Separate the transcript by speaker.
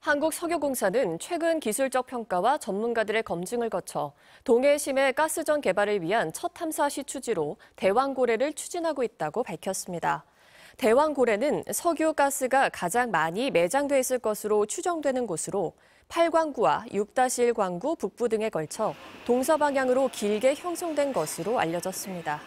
Speaker 1: 한국석유공사는 최근 기술적 평가와 전문가들의 검증을 거쳐 동해심의 가스전 개발을 위한 첫 탐사 시추지로 대왕고래를 추진하고 있다고 밝혔습니다. 대왕고래는 석유가스가 가장 많이 매장돼 있을 것으로 추정되는 곳으로 8광구와 6-1광구 북부 등에 걸쳐 동서방향으로 길게 형성된 것으로 알려졌습니다.